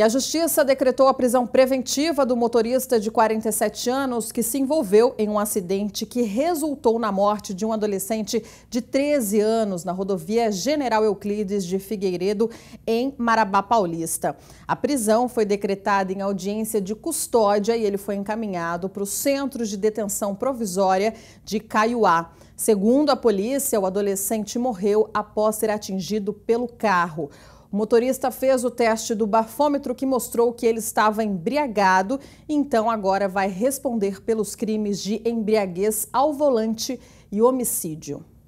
E a justiça decretou a prisão preventiva do motorista de 47 anos que se envolveu em um acidente que resultou na morte de um adolescente de 13 anos na rodovia General Euclides de Figueiredo, em Marabá Paulista. A prisão foi decretada em audiência de custódia e ele foi encaminhado para o Centro de Detenção Provisória de Caiuá. Segundo a polícia, o adolescente morreu após ser atingido pelo carro. O motorista fez o teste do bafômetro que mostrou que ele estava embriagado, então agora vai responder pelos crimes de embriaguez ao volante e homicídio.